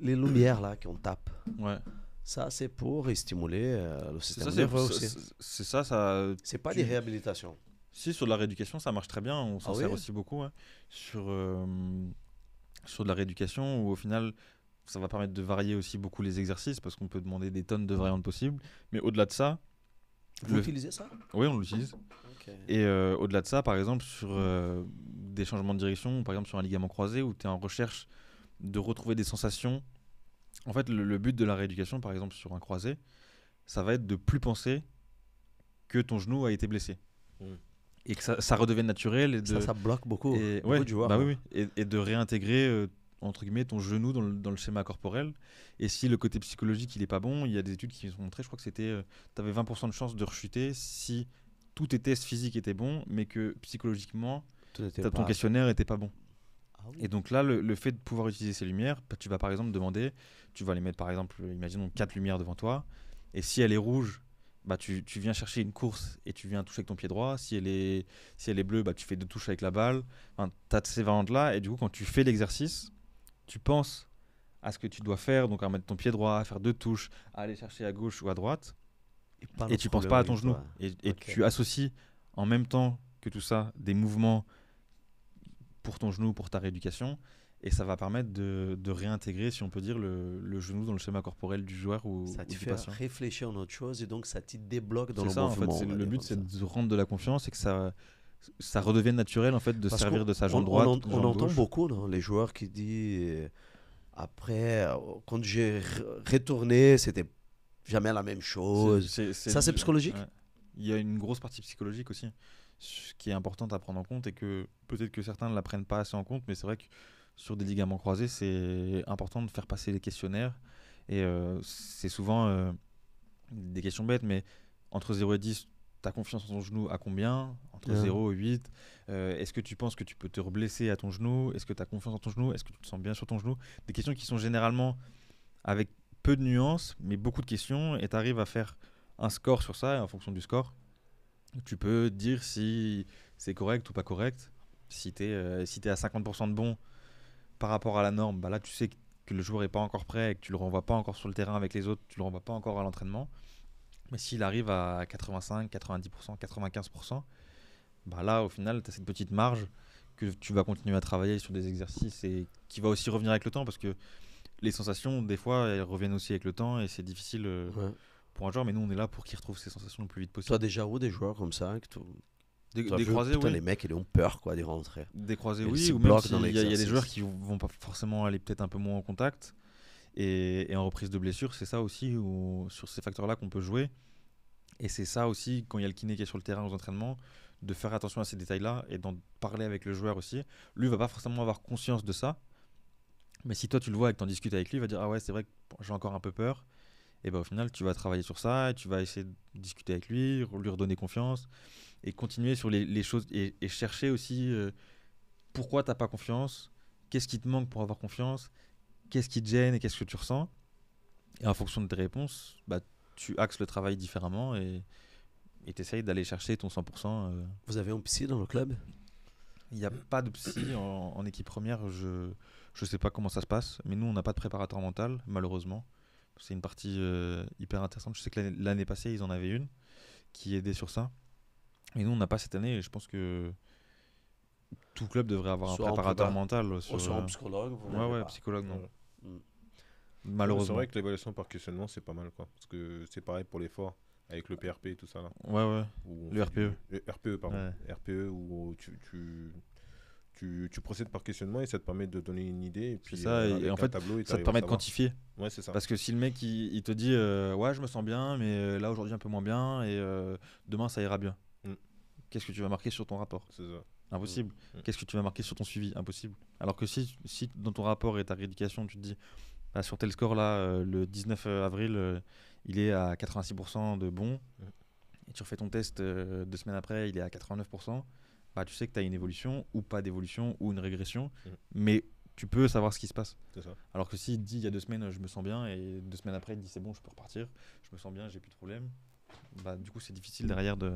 les lumières là qu'on tape. Ouais. Ça, c'est pour stimuler euh, le système nerveux aussi. C'est ça, ça. C'est pas des réhabilitations. Si, sur de la rééducation, ça marche très bien. On s'en ah sert aussi beaucoup. Hein. Sur, euh, sur de la rééducation, où au final, ça va permettre de varier aussi beaucoup les exercices parce qu'on peut demander des tonnes de variantes possibles. Mais au-delà de ça. Vous utilisez ça Oui, on l'utilise. Et euh, au-delà de ça, par exemple, sur des changements de direction, par exemple sur un ligament croisé où tu es en recherche de retrouver des sensations. En fait, le, but de la rééducation, par exemple, sur un croisé, ça va être de plus penser que ton genou a été blessé. Hmm. Et que ça, ça redevienne naturel. Et ça, bloque beaucoup. Et, bah oui, et, de réintégrer, euh, entre guillemets, ton genou dans le, schéma corporel. Et si le côté psychologique, il n'est pas bon, il y a des études qui ont montré, je crois que c'était, tu avais 20% de chance de rechuter si tous tes tests physiques étaient bons, mais que psychologiquement, ton questionnaire n'était pas bon. Ah et donc là, le, fait de pouvoir utiliser ces lumières, bah, tu vas par exemple demander, tu vas les mettre par exemple, imaginons quatre lumières devant toi, et si elle est rouge, bah tu, viens chercher une course et tu viens toucher avec ton pied droit. Si elle est, si elle est bleue, bah tu fais deux touches avec la balle. Enfin, tu as ces variantes-là, et du coup, quand tu fais l'exercice, tu penses à ce que tu dois faire, donc à mettre ton pied droit, à faire deux touches, à aller chercher à gauche ou à droite, et, tu penses pas à ton genou. Et, tu associes en même temps que tout ça des mouvements pour ton genou, pour ta rééducation. Et ça va permettre de, réintégrer, si on peut dire, le, genou dans le schéma corporel du joueur ou Ça te fait réfléchir en autre chose et donc ça te débloque dans le ça, En fait, le but, c'est de rendre de la confiance et que ça, ça redevienne naturel en fait de servir de sa jambe droite. On, entend beaucoup non, les joueurs qui disent euh, après euh, quand j'ai retourné c'était jamais la même chose. ça c'est psychologique. Il y a une grosse partie psychologique aussi ce qui est important à prendre en compte et que peut-être que certains ne la prennent pas assez en compte, mais c'est vrai que sur des ligaments croisés, c'est important de faire passer les questionnaires. Et euh, c'est souvent euh, des questions bêtes, mais entre 0 et 10, ta confiance en ton genou à combien Entre 0 et 8, euh, est-ce que tu penses que tu peux te reblesser à ton genou Est-ce que tu as confiance en ton genou Est-ce que tu te sens bien sur ton genou Des questions qui sont généralement avec peu de nuances, mais beaucoup de questions, et tu arrives à faire un score sur ça, et en fonction du score, tu peux dire si c'est correct ou pas correct. Si tu es, euh, à 50% de bon par rapport à la norme, bah là tu sais que le joueur n'est pas encore prêt et que tu le renvoies pas encore sur le terrain avec les autres, tu le renvoies pas encore à l'entraînement. Mais s'il arrive à 85, 90%, 95%, bah là au final tu as cette petite marge que tu vas continuer à travailler sur des exercices et qui va aussi revenir avec le temps parce que les sensations des fois elles reviennent aussi avec le temps et c'est difficile. Euh, pour un joueur, mais nous on est là pour qu'il retrouve ses sensations le plus vite possible. Toi déjà ou des joueurs comme ça, des, croisés, les mecs ils ont peur quoi des rentrées. Des croisés, oui, ou il y, a des joueurs qui vont pas forcément aller peut-être un peu moins en contact. Et, en reprise de blessure, c'est ça aussi, sur ces facteurs-là qu'on peut jouer. Et c'est ça aussi, quand il y a le kiné qui est sur le terrain aux entraînements, de faire attention à ces détails-là et d'en parler avec le joueur aussi. Lui va pas forcément avoir conscience de ça, mais si toi tu le vois et que tu en discutes avec lui, il va dire Ah ouais, c'est vrai que j'ai encore un peu peur et ben au final, tu vas travailler sur ça, et tu vas essayer de discuter avec lui, lui redonner confiance, et continuer sur les, choses, et, chercher aussi pourquoi euh, pourquoi t'as pas confiance, qu'est-ce qui te manque pour avoir confiance, qu'est-ce qui te gêne et qu'est-ce que tu ressens. Et en fonction de tes réponses, bah, tu axes le travail différemment et tu essayes d'aller chercher ton 100%. Euh. Vous avez un psy dans le club Il n'y a pas de psy en, en, équipe première. Je ne sais pas comment ça se passe, mais nous, on n'a pas de préparateur mental, malheureusement. C'est une partie euh, hyper intéressante. Je sais que l'année passée, ils en avaient une qui aidait sur ça. mais nous, on n'a pas cette année. je pense que tout club devrait avoir un préparateur mental. Sur, un euh, psychologue. ouais, ouais, psychologue, non. Mm. Mm. Malheureusement. C'est vrai que l'évaluation par questionnement, c'est pas mal, quoi. Parce que c'est pareil pour l'effort avec le PRP et tout ça là. Ouais ouais. Le RPE. Le RPE pardon. RPE où tu, tu, procèdes par questionnement et ça te permet de donner une idée. Et puis ça, euh, en fait, ça te permet de quantifier. Parce que si le mec, il, te dit, euh, ouais, je me sens bien, mais euh, là, aujourd'hui, un peu moins bien, et demain, ça ira bien. Mm. Qu'est-ce que tu vas marquer sur ton rapport ça. Impossible. Mm. Mm. Qu'est-ce que tu vas marquer sur ton suivi Impossible. Alors que si, si dans ton rapport et ta rééducation, tu te dis, bah, sur tel score, là, le 19 avril, il est à 86% de bon, et tu refais ton test deux semaines après, il est à 89% bah, tu sais que tu as une évolution ou pas d'évolution ou une régression, mhm. mais tu peux savoir ce qui se passe. Alors que s'il si dit il y a deux semaines, je me sens bien, et deux semaines après, il dit c'est bon, je peux repartir, je me sens bien, j'ai plus de problème, bah, du coup, c'est difficile derrière de.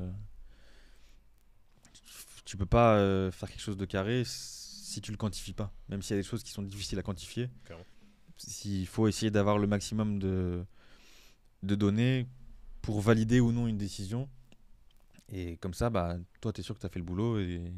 Tu peux pas euh, faire quelque chose de carré si tu le quantifies pas, même s'il y a des choses qui sont difficiles à quantifier. S'il faut essayer d'avoir le maximum de, de données pour valider ou non une décision, et comme ça, bah, toi, tu es sûr que tu as fait le boulot et